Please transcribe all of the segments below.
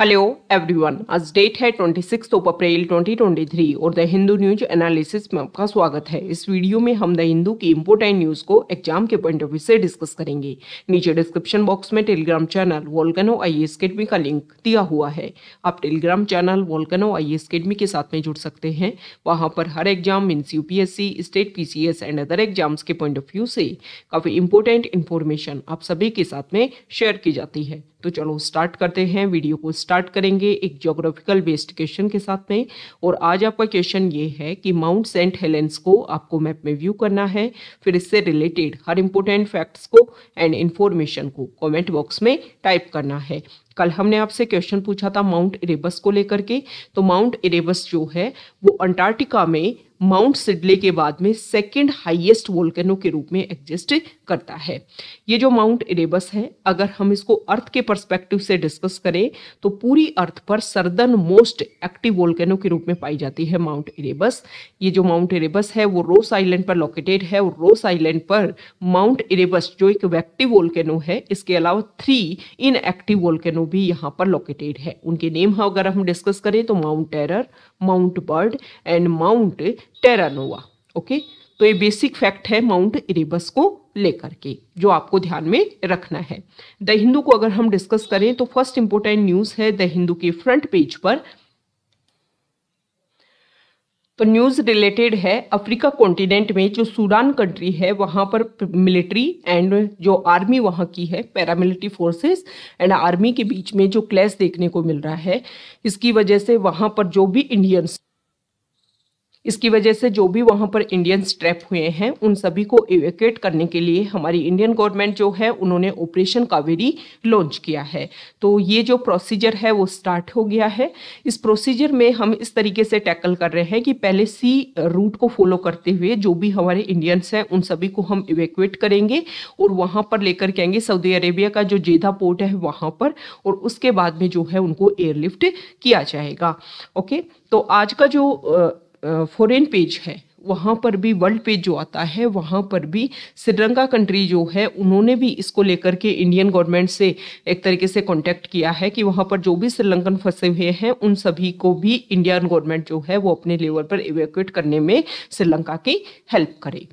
Hello everyone आज date है twenty six of April 2023 और द हिंदू न्यूज एनालिसिस में आपका स्वागत है इस वीडियो में हम द हिंदू की इम्पोर्टेंट न्यूज को एग्जाम के पॉइंट ऑफ व्यू से डिस्कस करेंगे नीचे डिस्क्रिप्शन बॉक्स में Telegram channel volcano I S academy का लिंक दिया हुआ है आप Telegram channel volcano I S academy के साथ में जुड़ सकते हैं वहाँ पर हर exam means U state P and other exams के पॉइंट ऑफ व्यू से काफ़ी इंपॉर्टेंट इन्फॉर्मेशन आप सभी के साथ में शेयर की जाती है तो चलो स्टार्ट करते हैं वीडियो को स्टार्ट करेंगे एक जोग्राफिकल बेस्ड क्वेश्चन के साथ में और आज आपका क्वेश्चन ये है कि माउंट सेंट हेलेंस को आपको मैप में व्यू करना है फिर इससे रिलेटेड हर इंपॉर्टेंट फैक्ट्स को एंड इन्फॉर्मेशन को कमेंट बॉक्स में टाइप करना है कल हमने आपसे क्वेश्चन पूछा था माउंट इरेबस को लेकर के तो माउंट इरेबस जो है वो अंटार्कटिका में माउंट सिडले के बाद में सेकेंड हाईएस्ट वोल्केनो के रूप में एग्जिस्ट करता है ये जो माउंट एरेबस है अगर हम इसको अर्थ के परस्पेक्टिव से डिस्कस करें तो पूरी अर्थ पर सर्दन मोस्ट एक्टिव वोल्केनो के रूप में पाई जाती है माउंट एरेबस ये जो माउंट एरेबस है वो रोस आइलैंड पर लोकेटेड है और रोस आइलैंड पर माउंट एरेबस जो एक वैक्टिव वोल्केनो है इसके अलावा थ्री इन एक्टिव वोल्केनो भी यहाँ पर लोकेटेड है उनके नेम अगर हम डिस्कस करें तो mount Terror mount Bird and mount Terran okay तो ये बेसिक फैक्ट है माउंट इरेबस को लेकर के जो आपको ध्यान में रखना है द हिंदू को अगर हम डिस्कस करें तो फर्स्ट इंपोर्टेंट न्यूज है द हिंदू के फ्रंट पेज पर तो न्यूज रिलेटेड है अफ्रीका कॉन्टिनेंट में जो सूडान कंट्री है वहां पर मिलिट्री एंड जो आर्मी वहां की है पैरामिलिट्री फोर्सेस एंड आर्मी के बीच में जो क्लैश देखने को मिल रहा है इसकी वजह से वहां पर जो भी इंडियंस इसकी वजह से जो भी वहाँ पर इंडियंस ट्रैप हुए हैं उन सभी को एवेकेट करने के लिए हमारी इंडियन गवर्नमेंट जो है उन्होंने ऑपरेशन कावेरी लॉन्च किया है तो ये जो प्रोसीजर है वो स्टार्ट हो गया है इस प्रोसीजर में हम इस तरीके से टैकल कर रहे हैं कि पहले सी रूट को फॉलो करते हुए जो भी हमारे इंडियंस हैं उन सभी को हम इवेकुएट करेंगे और वहाँ पर लेकर के आएंगे सऊदी अरेबिया का जो जेधा पोर्ट है वहाँ पर और उसके बाद में जो है उनको एयरलिफ्ट किया जाएगा ओके तो आज का जो फॉरेन पेज है वहाँ पर भी वर्ल्ड पेज जो आता है वहाँ पर भी श्रीलंका कंट्री जो है उन्होंने भी इसको लेकर के इंडियन गवर्नमेंट से एक तरीके से कांटेक्ट किया है कि वहाँ पर जो भी श्रीलंकन फंसे हुए हैं उन सभी को भी इंडियन गवर्नमेंट जो है वो अपने लेवल पर इवेक्यूट करने में श्रीलंका की हेल्प करे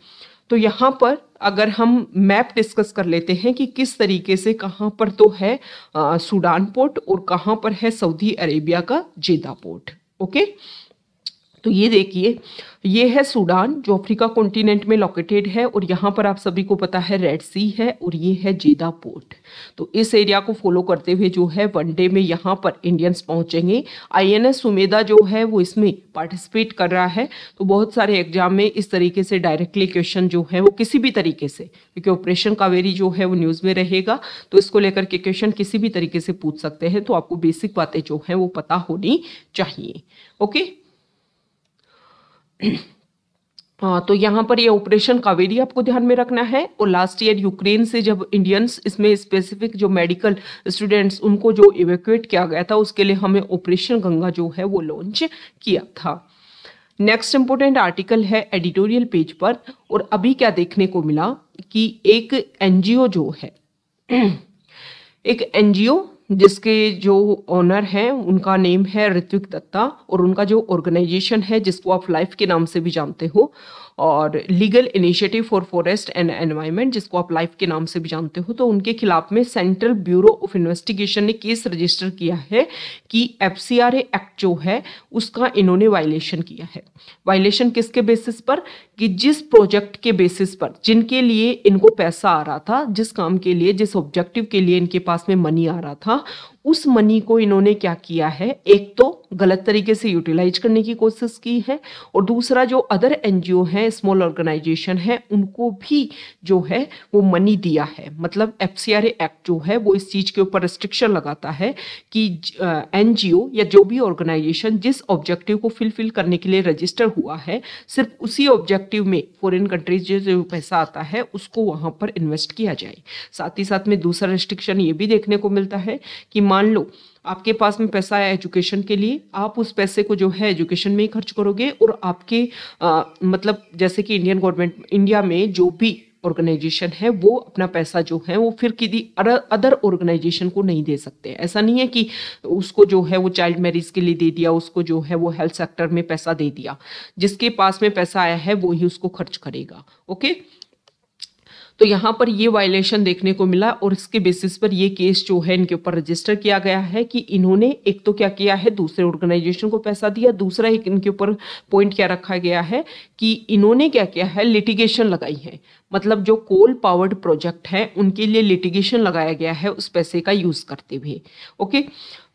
तो यहाँ पर अगर हम मैप डिस्कस कर लेते हैं कि किस तरीके से कहाँ पर तो है सूडान पोर्ट और कहाँ पर है सऊदी अरेबिया का जेदा पोर्ट ओके okay? तो ये देखिए ये है सूडान जो अफ्रीका कॉन्टिनेंट में लोकेटेड है और यहाँ पर आप सभी को पता है रेड सी है और ये है जेदा पोर्ट तो इस एरिया को फॉलो करते हुए जो है वनडे में यहाँ पर इंडियंस पहुँचेंगे आईएनएस सुमेधा जो है वो इसमें पार्टिसिपेट कर रहा है तो बहुत सारे एग्जाम में इस तरीके से डायरेक्टली क्वेश्चन जो है वो किसी भी तरीके से क्योंकि ऑपरेशन कावेरी जो है वो न्यूज़ में रहेगा तो इसको लेकर के क्वेश्चन किसी भी तरीके से पूछ सकते हैं तो आपको बेसिक बातें जो हैं वो पता होनी चाहिए ओके हाँ तो यहाँ पर ये ऑपरेशन कावेरी आपको ध्यान में रखना है और लास्ट ईयर यूक्रेन से जब इंडियंस इसमें स्पेसिफिक जो मेडिकल स्टूडेंट्स उनको जो इवेक्यूएट किया गया था उसके लिए हमें ऑपरेशन गंगा जो है वो लॉन्च किया था नेक्स्ट इंपोर्टेंट आर्टिकल है एडिटोरियल पेज पर और अभी क्या देखने को मिला कि एक एनजीओ जो है एक एनजीओ जिसके जो ओनर हैं उनका नेम है ऋत्विक दत्ता और उनका जो ऑर्गेनाइजेशन है जिसको आप लाइफ के नाम से भी जानते हो और legal initiative for forest and environment जिसको आप लाइफ के नाम से भी जानते हो तो उनके खिलाफ में सेंट्रल ब्यूरो ऑफ इन्वेस्टिगेशन ने केस रजिस्टर किया है कि एफ एक्ट जो है उसका इन्होंने वायलेशन किया है वायलेशन किसके बेसिस पर कि जिस प्रोजेक्ट के बेसिस पर जिनके लिए इनको पैसा आ रहा था जिस काम के लिए जिस ऑब्जेक्टिव के लिए इनके पास में मनी आ रहा था उस मनी को इन्होंने क्या किया है एक तो गलत तरीके से यूटिलाइज करने की कोशिश की है और दूसरा जो अदर एनजीओ हैं स्मॉल ऑर्गेनाइजेशन हैं उनको भी जो है वो मनी दिया है मतलब एफ एक्ट जो है वो इस चीज़ के ऊपर रिस्ट्रिक्शन लगाता है कि एन या जो भी ऑर्गेनाइजेशन जिस ऑब्जेक्टिव को फिलफिल करने के लिए रजिस्टर हुआ है सिर्फ उसी ऑब्जेक्टिव में फॉरिन कंट्रीज जो पैसा आता है उसको वहाँ पर इन्वेस्ट किया जाए साथ ही साथ में दूसरा रिस्ट्रिक्शन ये भी देखने को मिलता है कि मान लो आपके पास में पैसा है एजुकेशन के लिए आप उस पैसे को जो है एजुकेशन में ही खर्च करोगे और आपके आ, मतलब जैसे कि इंडियन गवर्नमेंट इंडिया में जो भी ऑर्गेनाइजेशन है वो अपना पैसा जो है वो फिर किसी अदर ऑर्गेनाइजेशन को नहीं दे सकते ऐसा नहीं है कि उसको जो है वो चाइल्ड मैरिज के लिए दे दिया उसको जो है वो हेल्थ सेक्टर में पैसा दे दिया जिसके पास में पैसा आया है वो ही उसको खर्च करेगा ओके तो यहाँ पर ये वायलेशन देखने को मिला और इसके बेसिस पर ये केस जो है इनके ऊपर रजिस्टर किया गया है कि इन्होंने एक तो क्या किया है दूसरे ऑर्गेनाइजेशन को पैसा दिया दूसरा एक इनके ऊपर पॉइंट क्या रखा गया है कि इन्होंने क्या किया है लिटिगेशन लगाई है मतलब जो कोल पावर्ड प्रोजेक्ट है उनके लिए लिटिगेशन लगाया गया है उस पैसे का यूज़ करते हुए ओके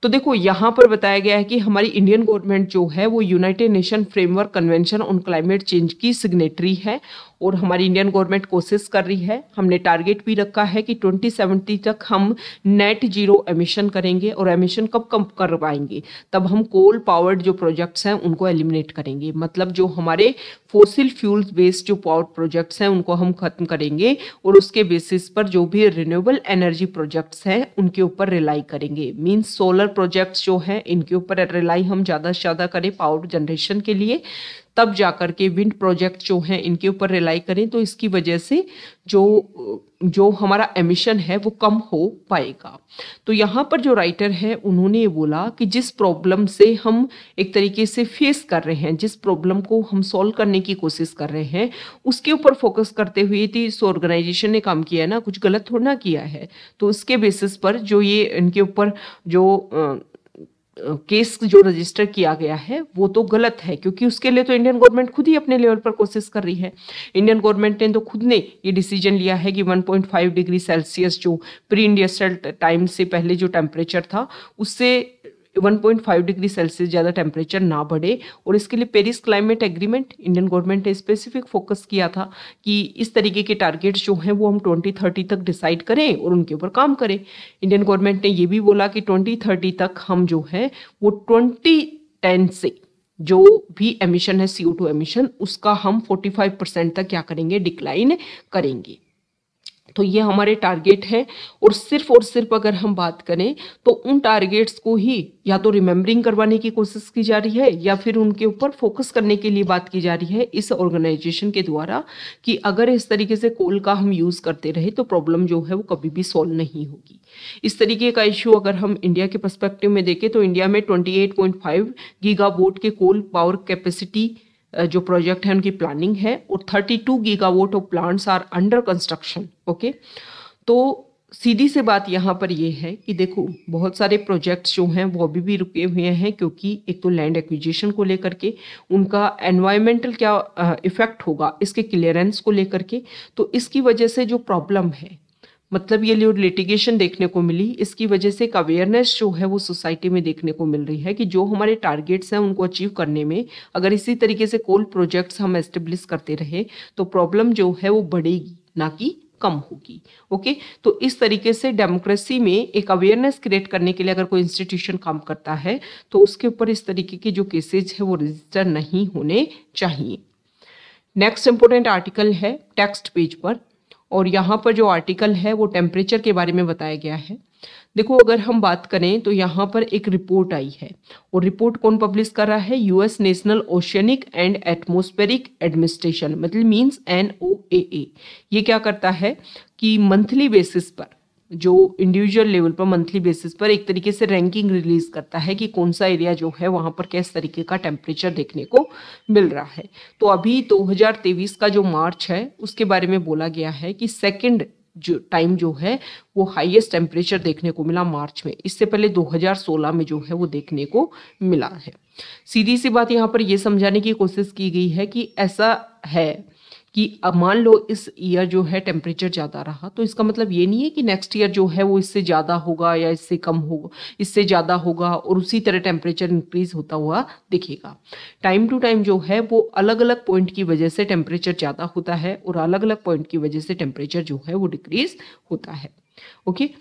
तो देखो यहाँ पर बताया गया है कि हमारी इंडियन गवर्नमेंट जो है वो United Nation Framework Convention on Climate Change की सिग्नेटरी है और हमारी इंडियन गवर्नमेंट कोशिश कर रही है हमने टारगेट भी रखा है कि 2070 तक हम नेट जीरो एमिशन करेंगे और एमिशन कब कम करवाएंगे तब हम कोल पावर्ड जो प्रोजेक्ट्स हैं उनको एलिमिनेट करेंगे मतलब जो हमारे फोसिल फ्यूल्स बेस्ड जो पावर प्रोजेक्ट्स हैं उनको हम खत्म करेंगे और उसके बेसिस पर जो भी रिन्यूएबल एनर्जी प्रोजेक्ट्स हैं उनके ऊपर रिलाई करेंगे मीन्स सोलर प्रोजेक्ट्स जो हैं इनके ऊपर रिलाई हम ज़्यादा से ज़्यादा करें पावर जनरेशन के लिए तब जाकर के विंड प्रोजेक्ट जो हैं इनके ऊपर रिलाई करें तो इसकी वजह से जो जो हमारा एमिशन है वो कम हो पाएगा तो यहाँ पर जो राइटर है उन्होंने ये बोला कि जिस प्रॉब्लम से हम एक तरीके से फेस कर रहे हैं जिस प्रॉब्लम को हम सॉल्व करने की कोशिश कर रहे हैं उसके ऊपर फोकस करते हुए थी इस ऑर्गेनाइजेशन ने काम किया है ना कुछ गलत थोड़ा ना किया है तो उसके बेसिस पर जो ये इनके ऊपर जो केस जो रजिस्टर किया गया है वो तो गलत है क्योंकि उसके लिए तो इंडियन गवर्नमेंट खुद ही अपने लेवल पर कोशिश कर रही है इंडियन गवर्नमेंट ने तो खुद ने ये डिसीजन लिया है कि 1.5 डिग्री सेल्सियस जो प्री इंडस्ट्रियल टाइम से पहले जो टेम्परेचर था उससे 1.5 डिग्री सेल्सियस ज़्यादा टेम्परेचर ना बढ़े और इसके लिए Paris climate agreement Indian government ने स्पेसिफिक फोकस किया था कि इस तरीके के टारगेट्स जो हैं वो हम 2030 तक डिसाइड करें और उनके ऊपर काम करें इंडियन गवर्नमेंट ने ये भी बोला कि 2030 तक हम जो है वो ट्वेंटी टेन से जो भी एमिशन है सी एमिशन उसका हम 45 परसेंट तक क्या करेंगे डिक्लाइन करेंगे तो ये हमारे टारगेट हैं और सिर्फ और सिर्फ अगर हम बात करें तो उन टारगेट्स को ही या तो रिमेम्बरिंग करवाने की कोशिश की जा रही है या फिर उनके ऊपर फोकस करने के लिए बात की जा रही है इस ऑर्गेनाइजेशन के द्वारा कि अगर इस तरीके से कोल का हम यूज़ करते रहे तो प्रॉब्लम जो है वो कभी भी सॉल्व नहीं होगी इस तरीके का इश्यू अगर हम इंडिया के परस्पेक्टिव में देखें तो इंडिया में twenty eight point five giga watt के कोल पावर कैपेसिटी जो प्रोजेक्ट है उनकी प्लानिंग है और 32 gigawatt of plants are under construction okay तो सीधी से बात यहाँ पर यह है कि देखो बहुत सारे प्रोजेक्ट्स जो हैं वो अभी भी रुके हुए हैं क्योंकि एक तो लैंड एक्विजिशन को लेकर के उनका एनवायरमेंटल क्या इफ़ेक्ट होगा इसके क्लियरेंस को लेकर के तो इसकी वजह से जो प्रॉब्लम है मतलब ये लिटिगेशन देखने को मिली इसकी वजह से एक अवेयरनेस जो है वो सोसाइटी में देखने को मिल रही है कि जो हमारे टारगेट्स हैं उनको अचीव करने में अगर इसी तरीके से कोल प्रोजेक्ट्स हम एस्टेब्लिश करते रहे तो प्रॉब्लम जो है वो बढ़ेगी ना कि कम होगी ओके तो इस तरीके से डेमोक्रेसी में एक अवेयरनेस क्रिएट करने के लिए अगर कोई इंस्टीट्यूशन काम करता है तो उसके ऊपर इस तरीके के जो केसेज है वो रजिस्टर नहीं होने चाहिए नेक्स्ट इंपॉर्टेंट आर्टिकल है टेक्स्ट पेज पर और यहाँ पर जो आर्टिकल है वो टेम्परेचर के बारे में बताया गया है देखो अगर हम बात करें तो यहाँ पर एक रिपोर्ट आई है और रिपोर्ट कौन पब्लिश कर रहा है US National Oceanic and Atmospheric Administration मतलब मींस एन ये क्या करता है कि मंथली बेसिस पर जो इंडिविजुअल लेवल पर मंथली बेसिस पर एक तरीके से रैंकिंग रिलीज करता है कि कौन सा एरिया जो है वहाँ पर किस तरीके का टेम्परेचर देखने को मिल रहा है तो अभी 2023 का जो मार्च है उसके बारे में बोला गया है कि सेकेंड जो टाइम जो है वो हाईएस्ट टेम्परेचर देखने को मिला मार्च में इससे पहले 2016 में जो है वो देखने को मिला है सीधी सी बात यहाँ पर ये समझाने की कोशिश की गई है कि ऐसा है कि अब मान लो इस ईयर जो है टेम्परेचर ज़्यादा रहा तो इसका मतलब ये नहीं है कि नेक्स्ट ईयर जो है वो इससे ज़्यादा होगा या इससे कम होगा इससे ज़्यादा होगा और उसी तरह टेम्परेचर इंक्रीज़ होता हुआ दिखेगा टाइम टू टाइम जो है वो अलग अलग पॉइंट की वजह से टेम्परेचर ज़्यादा होता है और अलग अलग पॉइंट की वजह से टेम्परेचर जो है वो डिक्रीज़ होता है ओके okay?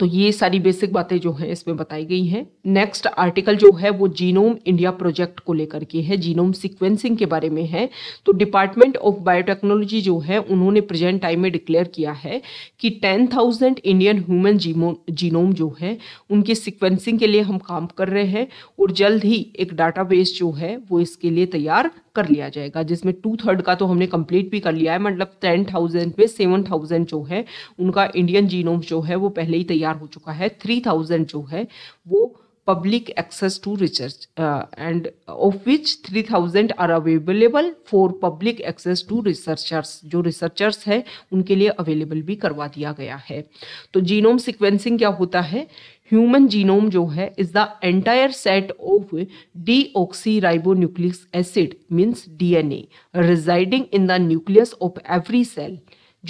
तो ये सारी बेसिक बातें जो हैं इसमें बताई गई हैं नेक्स्ट आर्टिकल जो है वो जीनोम इंडिया प्रोजेक्ट को लेकर के है जीनोम सीक्वेंसिंग के बारे में है तो डिपार्टमेंट ऑफ बायोटेक्नोलॉजी जो है उन्होंने प्रेजेंट टाइम में डिक्लेयर किया है कि ten thousand Indian human genome जो है उनके सिक्वेंसिंग के लिए हम काम कर रहे हैं और जल्द ही एक डाटा जो है वो इसके लिए तैयार कर लिया जाएगा जिसमें टू थर्ड का तो हमने कंप्लीट भी कर लिया है मतलब टेन थाउजेंड पे सेवन थाउजेंड जो है उनका इंडियन जीनोम जो है वो पहले ही तैयार हो चुका है थ्री थाउजेंड जो है वो public access to research and of which three thousand are available for public access to researchers जो रिसर्चर्स है उनके लिए अवेलेबल भी करवा दिया गया है तो जीनोम सिक्वेंसिंग क्या होता है ह्यूमन जीनोम जो है is the entire set of D deoxyribonucleic acid means DNA residing in the nucleus of every cell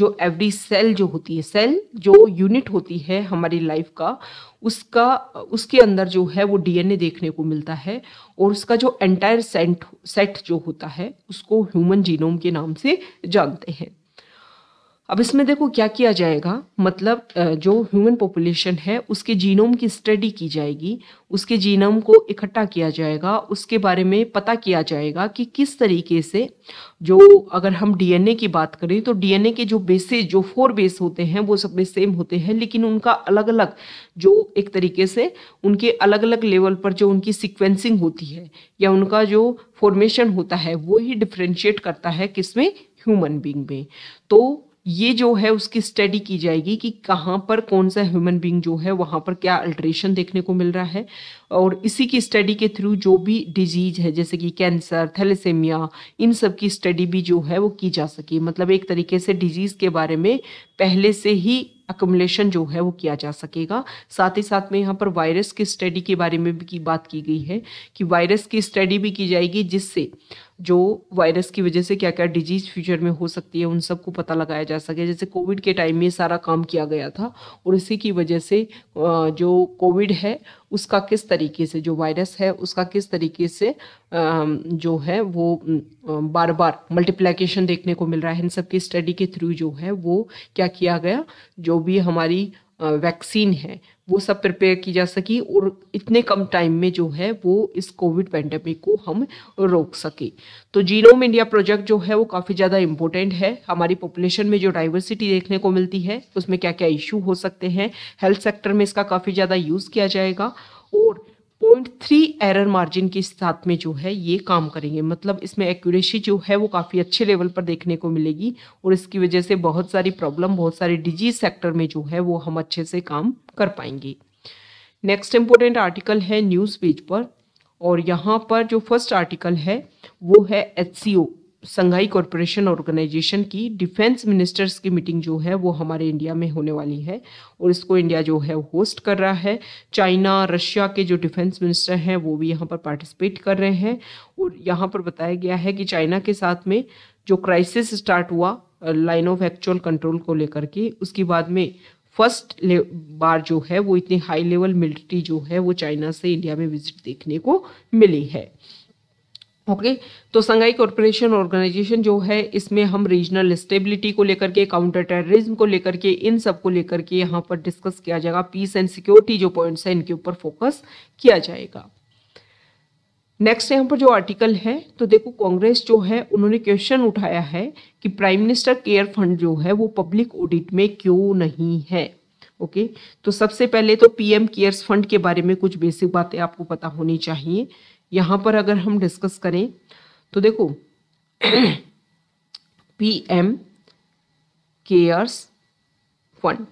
जो एवरी सेल जो होती है सेल जो यूनिट होती है हमारी लाइफ का उसका उसके अंदर जो है वो डीएनए देखने को मिलता है और उसका जो एंटायर सेट सेट जो होता है उसको ह्यूमन जीनोम के नाम से जानते हैं अब इसमें देखो क्या किया जाएगा मतलब जो ह्यूमन पॉपुलेशन है उसके जीनोम की स्टडी की जाएगी उसके जीनोम को इकट्ठा किया जाएगा उसके बारे में पता किया जाएगा कि किस तरीके से जो अगर हम डीएनए की बात करें तो डीएनए के जो बेसिस जो फोर बेस होते हैं वो सब में सेम होते हैं लेकिन उनका अलग अलग जो एक तरीके से उनके अलग अलग लेवल पर जो उनकी सिक्वेंसिंग होती है या उनका जो फॉर्मेशन होता है वो ही डिफ्रेंशिएट करता है किसमें ह्यूमन बींग में तो ये जो है उसकी स्टडी की जाएगी कि कहाँ पर कौन सा ह्यूमन बीइंग जो है वहाँ पर क्या अल्ट्रेशन देखने को मिल रहा है और इसी की स्टडी के थ्रू जो भी डिजीज है जैसे कि कैंसर थैलेसेमिया इन सब की स्टडी भी जो है वो की जा सके मतलब एक तरीके से डिजीज के बारे में पहले से ही अकोमलेशन जो है वो किया जा सकेगा साथ ही साथ में यहाँ पर वायरस की स्टडी के बारे में भी की बात की गई है कि वायरस की स्टडी भी की जाएगी जिससे जो वायरस की वजह से क्या क्या डिजीज फ्यूचर में हो सकती है उन सबको पता लगाया जा सके जैसे कोविड के टाइम में सारा काम किया गया था और इसी की वजह से जो कोविड है उसका किस तरीके से जो वायरस है उसका किस तरीके से जो है वो बार बार मल्टीप्लिकेशन देखने को मिल रहा है इन सब की स्टडी के थ्रू जो है वो क्या किया गया जो भी हमारी वैक्सीन है वो सब प्रिपेयर की जा सकी और इतने कम टाइम में जो है वो इस कोविड पेंडेमिक को हम रोक सके तो जीनोम इंडिया प्रोजेक्ट जो है वो काफ़ी ज़्यादा इम्पोर्टेंट है हमारी पॉपुलेशन में जो डाइवर्सिटी देखने को मिलती है उसमें क्या क्या इश्यू हो सकते हैं हेल्थ सेक्टर में इसका काफ़ी ज़्यादा यूज़ किया जाएगा और पॉइंट थ्री एरर मार्जिन के साथ में जो है ये काम करेंगे मतलब इसमें एक्यूरेसी जो है वो काफ़ी अच्छे लेवल पर देखने को मिलेगी और इसकी वजह से बहुत सारी प्रॉब्लम बहुत सारे डिजीज सेक्टर में जो है वो हम अच्छे से काम कर पाएंगे नेक्स्ट इम्पोर्टेंट आर्टिकल है न्यूज़ पेज पर और यहाँ पर जो फर्स्ट आर्टिकल है वो है एच संघाई कॉरपोरेशन ऑर्गेनाइजेशन की डिफेंस मिनिस्टर्स की मीटिंग जो है वो हमारे इंडिया में होने वाली है और इसको इंडिया जो है होस्ट कर रहा है चाइना रशिया के जो डिफेंस मिनिस्टर हैं वो भी यहाँ पर पार्टिसिपेट कर रहे हैं और यहाँ पर बताया गया है कि चाइना के साथ में जो क्राइसिस स्टार्ट हुआ लाइन ऑफ एक्चुअल कंट्रोल को लेकर के उसके बाद में फर्स्ट बार जो है वो इतनी हाई लेवल मिलिट्री जो है वो चाइना से इंडिया में विजिट देखने को मिली है ओके okay? तो संघाई कॉरपोरेशन ऑर्गेनाइजेशन जो है इसमें हम रीजनल स्टेबिलिटी को लेकर के काउंटर टेररिज्म को लेकर के इन सब को लेकर के यहाँ पर डिस्कस किया जाएगा पीस एंड सिक्योरिटी जो पॉइंट्स हैं इनके ऊपर फोकस किया जाएगा नेक्स्ट यहाँ पर जो आर्टिकल है तो देखो कांग्रेस जो है उन्होंने क्वेश्चन उठाया है कि प्राइम मिनिस्टर केयर फंड जो है वो पब्लिक ऑडिट में क्यों नहीं है ओके okay? तो सबसे पहले तो पीएम केयर्स फंड के बारे में कुछ बेसिक बातें आपको पता होनी चाहिए यहाँ पर अगर हम डिस्कस करें तो देखो P M cares fund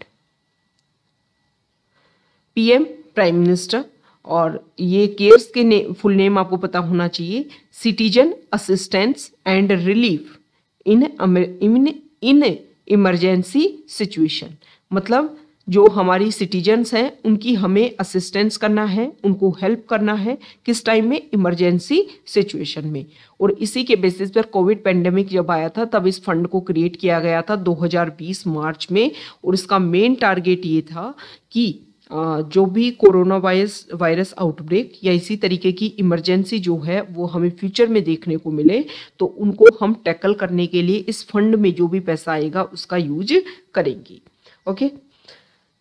PM prime minister और ये केयर्स के ने, फुल नेम आपको पता होना चाहिए citizen assistance and relief in in in emergency situation मतलब जो हमारी सिटीजन्स हैं उनकी हमें असिस्टेंस करना है उनको हेल्प करना है किस टाइम में इमरजेंसी सिचुएशन में और इसी के बेसिस पर कोविड पेंडेमिक जब आया था तब इस फंड को क्रिएट किया गया था 2020 मार्च में और इसका मेन टारगेट ये था कि जो भी कोरोना वायरस वायरस आउटब्रेक या इसी तरीके की इमरजेंसी जो है वो हमें फ्यूचर में देखने को मिले तो उनको हम टैकल करने के लिए इस फंड में जो भी पैसा आएगा उसका यूज करेंगे ओके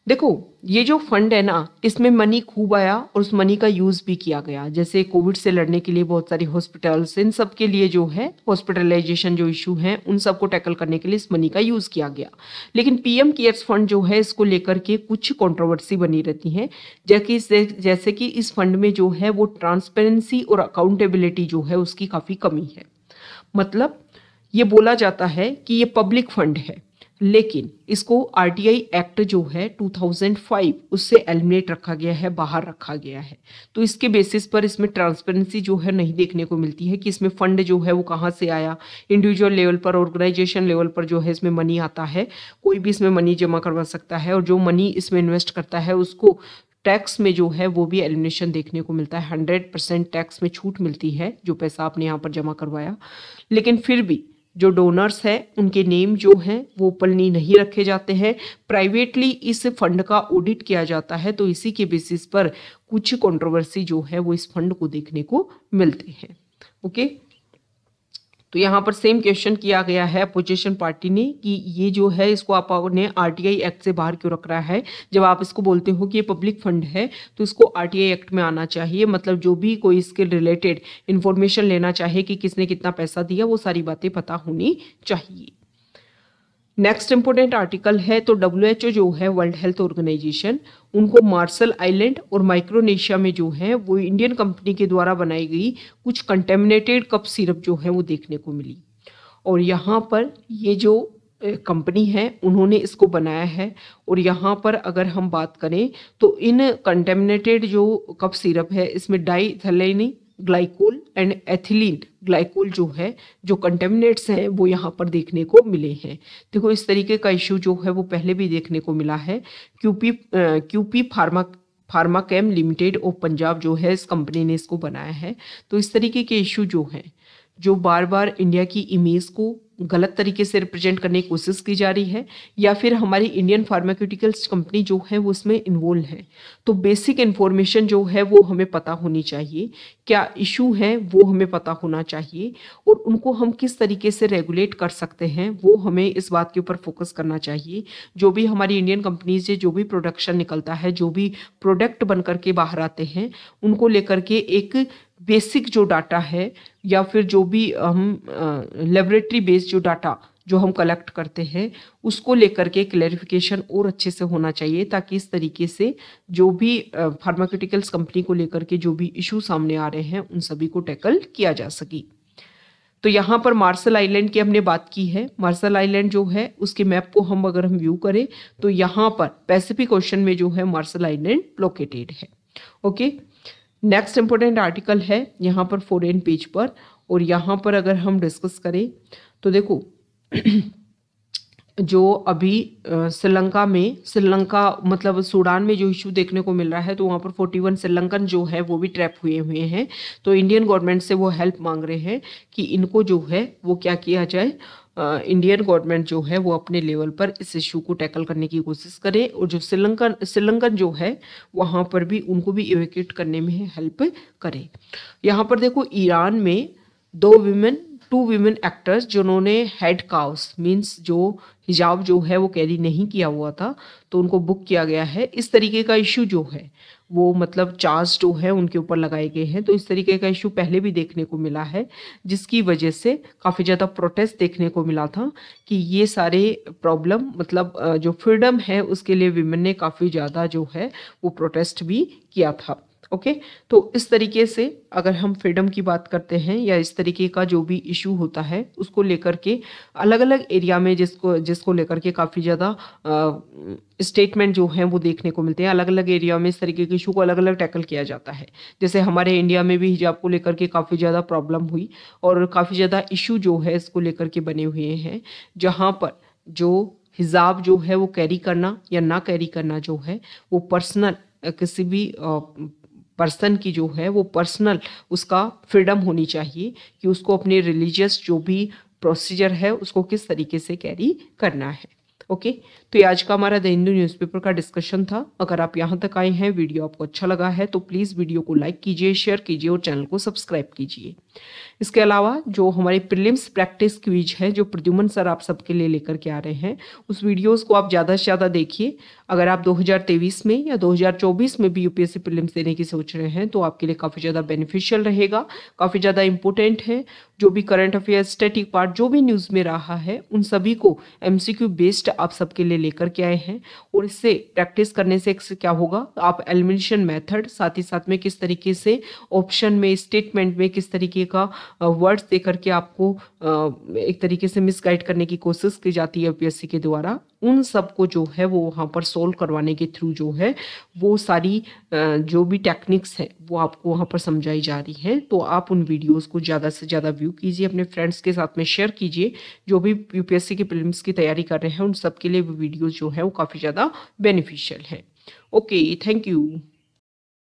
देखो ये जो फंड है ना इसमें मनी खूब आया और उस मनी का यूज़ भी किया गया जैसे कोविड से लड़ने के लिए बहुत सारी हॉस्पिटल्स इन सब के लिए जो है हॉस्पिटलाइजेशन जो इशू है उन सबको टैकल करने के लिए इस मनी का यूज़ किया गया लेकिन पीएम केयर्स फंड जो है इसको लेकर के कुछ कॉन्ट्रोवर्सी बनी रहती है जबकि जैसे कि इस फंड में जो है वो ट्रांसपेरेंसी और अकाउंटेबिलिटी जो है उसकी काफ़ी कमी है मतलब ये बोला जाता है कि ये पब्लिक फंड है लेकिन इसको आरटीआई एक्ट जो है 2005 उससे एलिमिनेट रखा गया है बाहर रखा गया है तो इसके बेसिस पर इसमें ट्रांसपेरेंसी जो है नहीं देखने को मिलती है कि इसमें फंड जो है वो कहाँ से आया इंडिविजुअल लेवल पर ऑर्गेनाइजेशन लेवल पर जो है इसमें मनी आता है कोई भी इसमें मनी जमा करवा सकता है और जो मनी इसमें इन्वेस्ट करता है उसको टैक्स में जो है वो भी एलिमिनेशन देखने को मिलता है हंड्रेड परसेंट टैक्स में छूट मिलती है जो पैसा आपने यहाँ पर जमा करवाया लेकिन फिर भी जो डोनर्स हैं उनके नेम जो हैं वो पलनी नहीं रखे जाते हैं प्राइवेटली इस फंड का ऑडिट किया जाता है तो इसी के बेसिस पर कुछ कंट्रोवर्सी जो है वो इस फंड को देखने को मिलते हैं ओके तो यहाँ पर सेम क्वेश्चन किया गया है अपोजिशन पार्टी ने कि ये जो है इसको आपने आरटीआई एक्ट से बाहर क्यों रख रहा है जब आप इसको बोलते हो कि ये पब्लिक फंड है तो इसको आरटीआई एक्ट में आना चाहिए मतलब जो भी कोई इसके रिलेटेड इन्फॉर्मेशन लेना चाहे कि किसने कितना पैसा दिया वो सारी बातें पता होनी चाहिए नेक्स्ट इंपोर्टेंट आर्टिकल है तो डब्ल्यू जो है वर्ल्ड हेल्थ ऑर्गेनाइजेशन उनको मार्शल आइलैंड और माइक्रोनेशिया में जो है वो इंडियन कंपनी के द्वारा बनाई गई कुछ कंटेमिनेटेड कप सिरप जो है वो देखने को मिली और यहाँ पर ये जो कंपनी है उन्होंने इसको बनाया है और यहाँ पर अगर हम बात करें तो इन कंटेमिनेटेड जो कप सिरप है इसमें diethylene glycol and ethylene glycol जो है जो कंटेमिनेट्स हैं वो यहाँ पर देखने को मिले हैं देखो इस तरीके का इश्यू जो है वो पहले भी देखने को मिला है QP QP pharma chem limited of Punjab जो है इस कंपनी ने इसको बनाया है तो इस तरीके के इशू जो हैं जो बार बार इंडिया की इमेज को गलत तरीके से रिप्रेजेंट करने की कोशिश की जा रही है या फिर हमारी इंडियन फार्माक्यूटिकल्स कंपनी जो है वो उसमें इन्वॉल्व है तो बेसिक इन्फॉर्मेशन जो है वो हमें पता होनी चाहिए क्या इशू है वो हमें पता होना चाहिए और उनको हम किस तरीके से रेगुलेट कर सकते हैं वो हमें इस बात के ऊपर फोकस करना चाहिए जो भी हमारी इंडियन कंपनीज से जो भी प्रोडक्शन निकलता है जो भी प्रोडक्ट बन करके बाहर आते हैं उनको लेकर के एक बेसिक जो डाटा है या फिर जो भी हम लेबोरेटरी बेस्ड जो डाटा जो हम कलेक्ट करते हैं उसको लेकर के क्लेरिफिकेशन और अच्छे से होना चाहिए ताकि इस तरीके से जो भी फार्माक्यूटिकल्स कंपनी को लेकर के जो भी इशू सामने आ रहे हैं उन सभी को टैकल किया जा सके तो यहाँ पर मार्शल आइलैंड की हमने बात की है मार्शल आइलैंड जो है उसके मैप को हम अगर हम व्यू करें तो यहाँ पर पैसिफिक ओशन में जो है मार्शल आइलैंड लोकेटेड है okay okay? Next important article है यहाँ पर फोरेन पेज पर और यहाँ पर अगर हम डिस्कस करें तो देखो जो अभी श्रीलंका में श्रीलंका मतलब सूडान में जो इशू देखने को मिल रहा है तो वहाँ पर 41 श्रीलंकन जो है वो भी ट्रैप हुए हुए हैं तो इंडियन गवर्नमेंट से वो हेल्प मांग रहे हैं कि इनको जो है वो क्या किया जाए इंडियन गवर्नमेंट जो है वो अपने लेवल पर इस इशू को टैकल करने की कोशिश करे और जो श्रीलंकन श्रीलंकन जो है वहाँ पर भी उनको भी इवेकेट करने में हेल्प करे यहाँ पर देखो ईरान में दो वीमेन टू वीमेन एक्टर्स जिन्होंने हेड काउस मीन्स जो हिजाब जो है वो कैरी नहीं किया हुआ था तो उनको बुक किया गया है इस तरीके का इशू जो है वो मतलब चार्ज जो है उनके ऊपर लगाए गए हैं तो इस तरीके का इशू पहले भी देखने को मिला है जिसकी वजह से काफ़ी ज़्यादा प्रोटेस्ट देखने को मिला था कि ये सारे प्रॉब्लम मतलब जो फ्रीडम है उसके लिए वीमेन ने काफ़ी ज़्यादा जो है वो प्रोटेस्ट भी किया था ओके तो इस तरीके से अगर हम फ्रीडम की बात करते हैं या इस तरीके का जो भी इशू होता है उसको लेकर के अलग अलग एरिया में जिसको जिसको लेकर के काफ़ी ज़्यादा स्टेटमेंट जो हैं वो देखने को मिलते हैं अलग अलग एरिया में इस तरीके के इशू को अलग अलग टैकल किया जाता है जैसे हमारे इंडिया में भी हिजाब को लेकर के काफ़ी ज़्यादा प्रॉब्लम हुई और काफ़ी ज़्यादा इशू जो है इसको लेकर के बने हुए हैं जहाँ पर जो हिजाब जो है वो कैरी करना या ना कैरी करना जो है वो पर्सनल किसी भी पर्सन की जो है वो पर्सनल उसका फ्रीडम होनी चाहिए कि उसको अपने रिलीजियस जो भी प्रोसीजर है उसको किस तरीके से कैरी करना है ओके okay? तो ये आज का हमारा द हिंदू न्यूज़पेपर का डिस्कशन था अगर आप यहाँ तक आए हैं वीडियो आपको अच्छा लगा है तो प्लीज़ वीडियो को लाइक कीजिए शेयर कीजिए और चैनल को सब्सक्राइब कीजिए इसके अलावा जो हमारे प्रिलिम्स प्रैक्टिस क्विज है जो प्रद्युमन सर आप सबके लिए लेकर के आ रहे हैं उस वीडियोस को आप ज़्यादा से ज़्यादा देखिए अगर आप 2023 में या 2024 में भी यूपीएससी प्रिलिम्स देने की सोच रहे हैं तो आपके लिए काफ़ी ज़्यादा बेनिफिशियल रहेगा काफ़ी ज़्यादा इंपॉर्टेंट है जो भी करंट अफेयर स्टेटिक पार्ट जो भी न्यूज़ में रहा है उन सभी को एम बेस्ड आप सबके लिए लेकर के आए हैं और इससे प्रैक्टिस करने से क्या होगा आप एलिमिनेशन मैथड साथ ही साथ में किस तरीके से ऑप्शन में स्टेटमेंट में किस तरीके तरीके का वर्ड्स दे करके आपको एक तरीके से मिसगाइड करने की कोशिश की जाती है यूपीएससी के द्वारा उन सबको जो है वो वहाँ पर सोल्व करवाने के थ्रू जो है वो सारी जो भी टेक्निक्स हैं वो आपको वहाँ पर समझाई जा रही है तो आप उन वीडियोस को ज़्यादा से ज़्यादा व्यू कीजिए अपने फ्रेंड्स के साथ में शेयर कीजिए जो भी यूपीएससी के फिल्म की तैयारी कर रहे हैं उन सब के लिए वीडियोज़ जो है वो काफ़ी ज़्यादा बेनिफिशियल है ओके थैंक यू